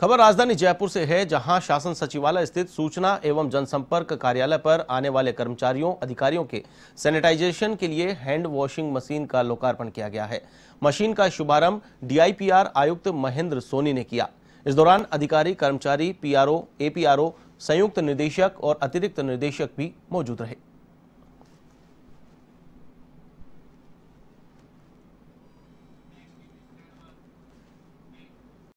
खबर राजधानी जयपुर से है जहां शासन सचिवालय स्थित सूचना एवं जनसंपर्क कार्यालय पर आने वाले कर्मचारियों अधिकारियों के सैनिटाइजेशन के लिए हैंड वॉशिंग मशीन का लोकार्पण किया गया है मशीन का शुभारंभ डीआईपीआर आयुक्त महेंद्र सोनी ने किया इस दौरान अधिकारी कर्मचारी पीआरओ एपीआरओ संयुक्त निदेशक और अतिरिक्त निदेशक भी मौजूद रहे